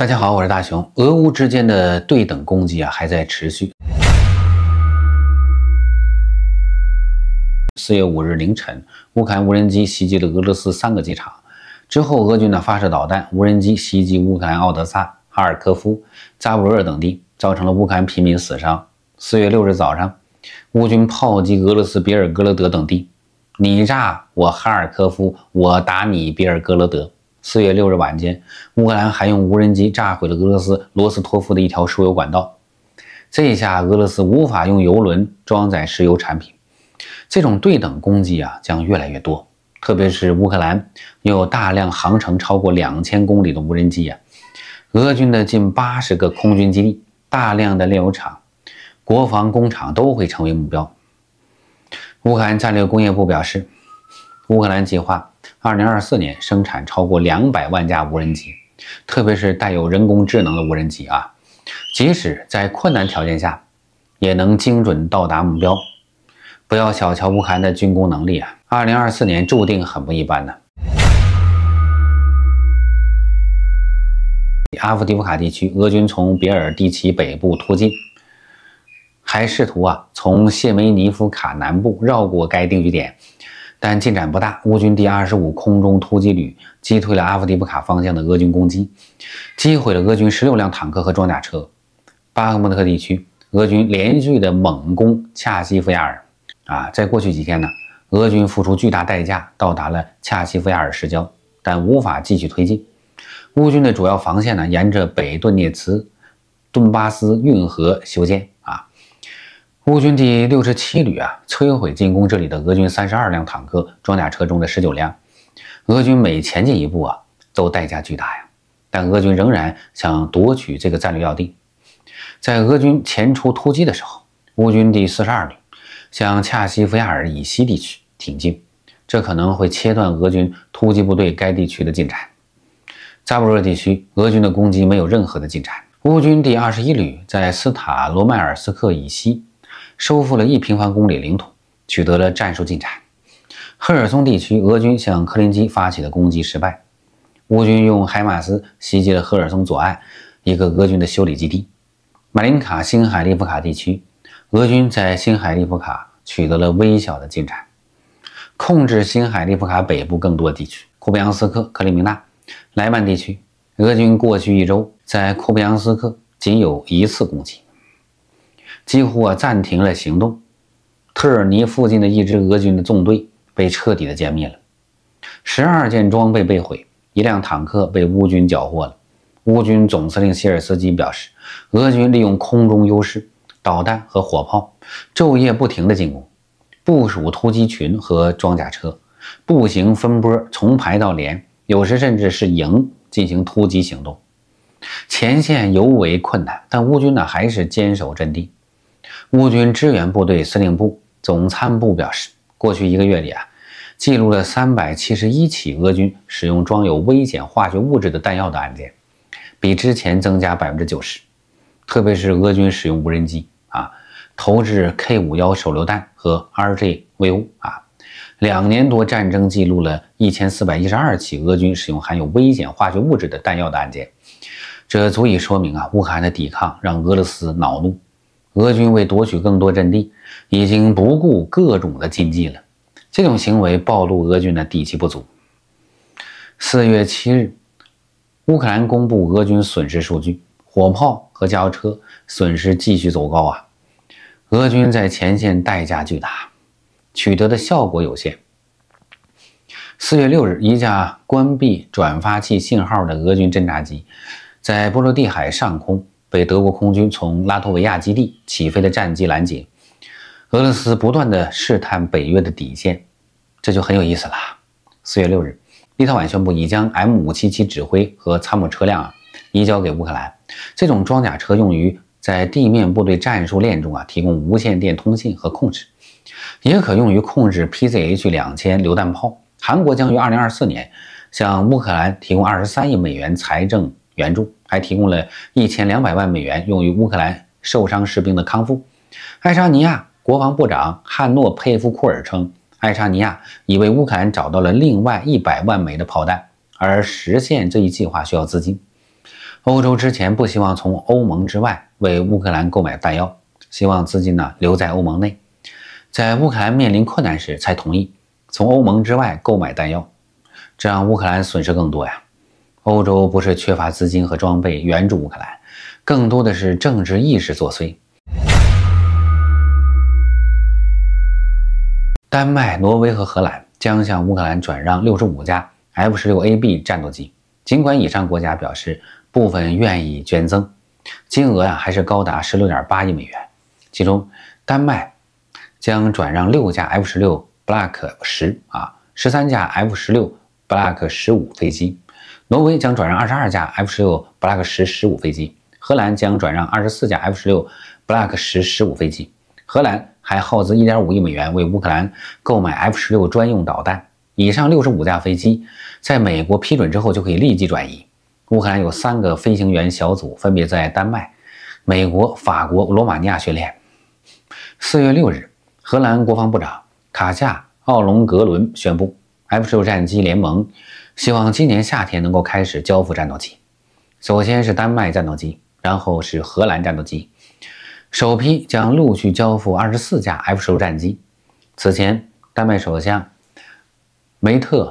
大家好，我是大雄。俄乌之间的对等攻击啊，还在持续。四月五日凌晨，乌克兰无人机袭击了俄罗斯三个机场。之后，俄军呢发射导弹，无人机袭击乌克兰奥德萨、哈尔科夫、扎布罗热等地，造成了乌克兰平民死伤。四月六日早上，乌军炮击俄罗斯别尔哥罗德等地。你炸我哈尔科夫，我打你别尔哥罗德。四月六日晚间，乌克兰还用无人机炸毁了俄罗斯罗斯托夫的一条输油管道。这下俄罗斯无法用油轮装载石油产品。这种对等攻击啊，将越来越多。特别是乌克兰拥有大量航程超过两千公里的无人机啊，俄军的近八十个空军基地、大量的炼油厂、国防工厂都会成为目标。乌克兰战略工业部表示，乌克兰计划。二零二四年生产超过两百万架无人机，特别是带有人工智能的无人机啊，即使在困难条件下，也能精准到达目标。不要小瞧乌克兰的军工能力啊！二零二四年注定很不一般呢。阿夫迪夫卡地区，俄军从别尔蒂奇北部突进，还试图啊从谢梅尼夫卡南部绕过该定居点。但进展不大。乌军第二十五空中突击旅击退了阿夫迪布卡方向的俄军攻击，击毁了俄军十六辆坦克和装甲车。巴赫穆特地区俄军连续的猛攻恰西夫亚尔，啊，在过去几天呢，俄军付出巨大代价到达了恰西夫亚尔市郊，但无法继续推进。乌军的主要防线呢，沿着北顿涅茨顿巴斯运河修建。乌军第六十七旅啊，摧毁进攻这里的俄军三十二辆坦克装甲车中的十九辆。俄军每前进一步啊，都代价巨大呀。但俄军仍然想夺取这个战略要地。在俄军前出突击的时候，乌军第四十二旅向恰西夫亚尔以西地区挺进，这可能会切断俄军突击部队该地区的进展。扎布热地区，俄军的攻击没有任何的进展。乌军第二十一旅在斯塔罗迈尔斯克以西。收复了一平方公里领土，取得了战术进展。赫尔松地区俄军向克林基发起的攻击失败，乌军用海马斯袭击了赫尔松左岸一个俄军的修理基地。马林卡新海利夫卡地区，俄军在新海利夫卡取得了微小的进展，控制新海利夫卡北部更多地区。库布扬斯克克里米纳莱万地区，俄军过去一周在库布扬斯克仅有一次攻击。几乎啊暂停了行动。特尔尼附近的一支俄军的纵队被彻底的歼灭了，十二件装备被毁，一辆坦克被乌军缴获了。乌军总司令希尔斯基表示，俄军利用空中优势、导弹和火炮，昼夜不停的进攻，部署突击群和装甲车，步行分波从排到连，有时甚至是营进行突击行动。前线尤为困难，但乌军呢还是坚守阵地。乌军支援部队司令部总参部表示，过去一个月里啊，记录了三百七十一起俄军使用装有危险化学物质的弹药的案件，比之前增加百分之九十。特别是俄军使用无人机啊，投掷 K 五幺手榴弹和 RgVo 啊，两年多战争记录了一千四百一十二起俄军使用含有危险化学物质的弹药的案件，这足以说明啊，乌克兰的抵抗让俄罗斯恼怒。俄军为夺取更多阵地，已经不顾各种的禁忌了。这种行为暴露俄军的底气不足。四月七日，乌克兰公布俄军损失数据，火炮和加油车损失继续走高啊！俄军在前线代价巨大，取得的效果有限。四月六日，一架关闭转发器信号的俄军侦察机，在波罗的海上空。被德国空军从拉脱维亚基地起飞的战机拦截。俄罗斯不断的试探北约的底线，这就很有意思了。四月六日，立陶宛宣布已将 M 五七七指挥和参谋车辆啊移交给乌克兰。这种装甲车用于在地面部队战术链中啊提供无线电通信和控制，也可用于控制 PCH 两千榴弹炮。韩国将于二零二四年向乌克兰提供二十三亿美元财政援助。还提供了一千两百万美元用于乌克兰受伤士兵的康复。爱沙尼亚国防部长汉诺佩夫库尔称，爱沙尼亚已为乌克兰找到了另外一百万枚的炮弹，而实现这一计划需要资金。欧洲之前不希望从欧盟之外为乌克兰购买弹药，希望资金呢留在欧盟内，在乌克兰面临困难时才同意从欧盟之外购买弹药，这让乌克兰损失更多呀。欧洲不是缺乏资金和装备援助乌克兰，更多的是政治意识作祟。丹麦、挪威和荷兰将向乌克兰转让六十五架 F 十六 AB 战斗机。尽管以上国家表示部分愿意捐赠，金额啊还是高达十六点八亿美元。其中，丹麦将转让六架 F 十六 Block 十啊，十三架 F 十六 Block 十五飞机。挪威将转让二十二架 F 十六 b l a c k 十十五飞机，荷兰将转让二十四架 F 十六 b l a c k 十十五飞机。荷兰还耗资一点五亿美元为乌克兰购买 F 十六专用导弹。以上六十五架飞机，在美国批准之后就可以立即转移。乌克兰有三个飞行员小组，分别在丹麦、美国、法国、罗马尼亚训练。四月六日，荷兰国防部长卡夏奥隆格伦宣布。F-16 战机联盟希望今年夏天能够开始交付战斗机，首先是丹麦战斗机，然后是荷兰战斗机，首批将陆续交付二十四架 F-16 战机。此前，丹麦首相梅特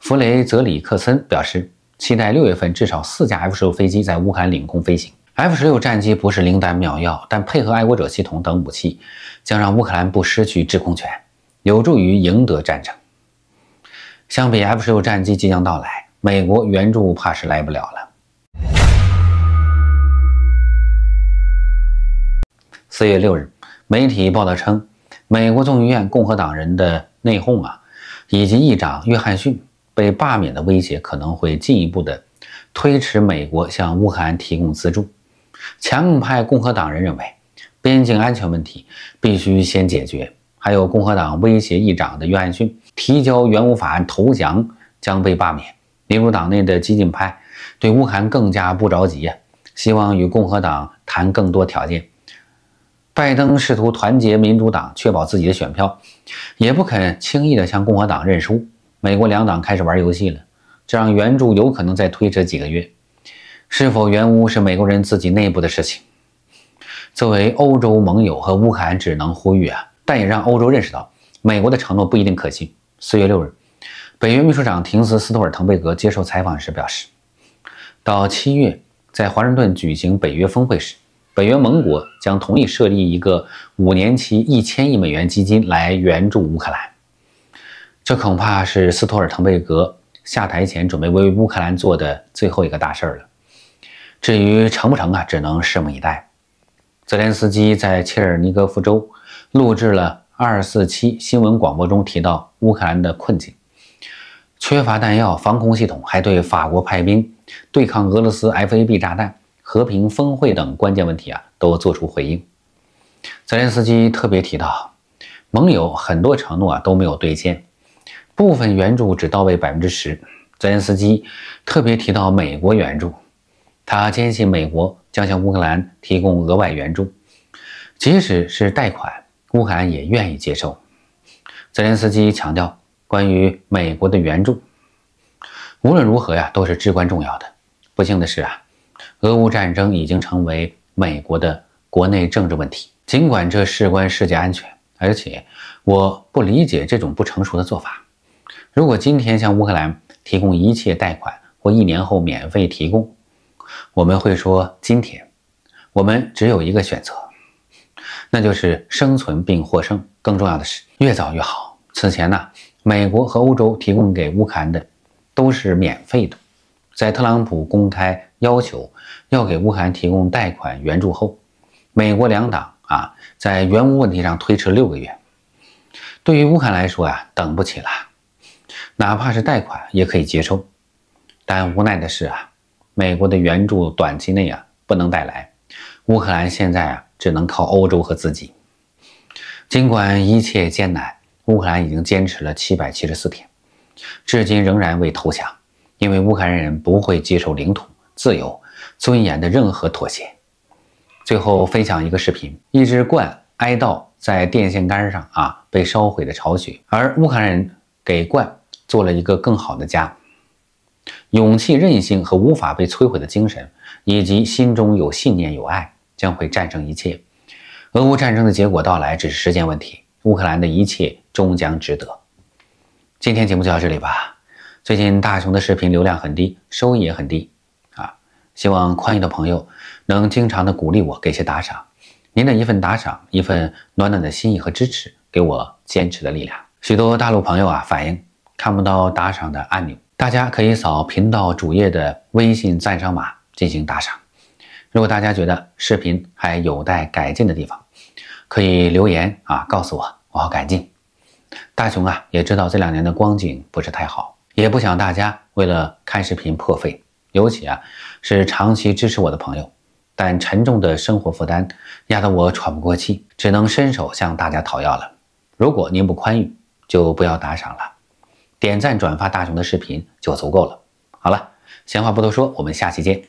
·弗雷泽里克森表示，期待六月份至少四架 F-16 飞机在乌克兰领空飞行。F-16 战机不是灵丹妙药，但配合爱国者系统等武器，将让乌克兰不失去制空权，有助于赢得战争。相比 F 十六战机即将到来，美国援助怕是来不了了。四月六日，媒体报道称，美国众议院共和党人的内讧啊，以及议长约翰逊被罢免的威胁，可能会进一步的推迟美国向乌克兰提供资助。强硬派共和党人认为，边境安全问题必须先解决。还有共和党威胁议长的约翰逊。提交援乌法案投降将被罢免。民主党内的激进派对乌克兰更加不着急，希望与共和党谈更多条件。拜登试图团结民主党，确保自己的选票，也不肯轻易的向共和党认输。美国两党开始玩游戏了，这让援助有可能再推迟几个月。是否援乌是美国人自己内部的事情。作为欧洲盟友和乌克兰，只能呼吁啊，但也让欧洲认识到，美国的承诺不一定可信。四月六日，北约秘书长廷斯·斯托尔滕贝格接受采访时表示，到七月在华盛顿举行北约峰会时，北约盟国将同意设立一个五年期、一千亿美元基金来援助乌克兰。这恐怕是斯托尔滕贝格下台前准备为乌克兰做的最后一个大事儿了。至于成不成啊，只能拭目以待。泽连斯基在切尔尼戈夫州录制了。二四七新闻广播中提到乌克兰的困境，缺乏弹药、防空系统，还对法国派兵对抗俄罗斯 FAB 炸弹、和平峰会等关键问题啊都做出回应。泽连斯基特别提到，盟友很多承诺啊都没有兑现，部分援助只到位百分之十。泽连斯基特别提到美国援助，他坚信美国将向乌克兰提供额外援助，即使是贷款。乌克兰也愿意接受。泽连斯基强调，关于美国的援助，无论如何呀，都是至关重要的。不幸的是啊，俄乌战争已经成为美国的国内政治问题。尽管这事关世界安全，而且我不理解这种不成熟的做法。如果今天向乌克兰提供一切贷款，或一年后免费提供，我们会说：今天，我们只有一个选择。那就是生存并获胜。更重要的是，越早越好。此前呢，美国和欧洲提供给乌克兰的都是免费的。在特朗普公开要求要给乌克兰提供贷款援助后，美国两党啊在援乌问题上推迟六个月。对于乌克兰来说啊，等不起了，哪怕是贷款也可以接受。但无奈的是啊，美国的援助短期内啊不能带来。乌克兰现在啊，只能靠欧洲和自己。尽管一切艰难，乌克兰已经坚持了七百七十四天，至今仍然未投降，因为乌克兰人不会接受领土、自由、尊严的任何妥协。最后分享一个视频：一只鹳哀悼在电线杆上啊被烧毁的巢穴，而乌克兰人给鹳做了一个更好的家。勇气、韧性和无法被摧毁的精神，以及心中有信念、有爱。将会战胜一切。俄乌战争的结果到来只是时间问题，乌克兰的一切终将值得。今天节目就到这里吧。最近大雄的视频流量很低，收益也很低啊，希望宽裕的朋友能经常的鼓励我，给些打赏。您的一份打赏，一份暖暖的心意和支持，给我坚持的力量。许多大陆朋友啊，反映看不到打赏的按钮，大家可以扫频道主页的微信赞赏码进行打赏。如果大家觉得视频还有待改进的地方，可以留言啊告诉我，我好改进。大雄啊，也知道这两年的光景不是太好，也不想大家为了看视频破费，尤其啊是长期支持我的朋友。但沉重的生活负担压得我喘不过气，只能伸手向大家讨要了。如果您不宽裕，就不要打赏了，点赞转发大雄的视频就足够了。好了，闲话不多说，我们下期见。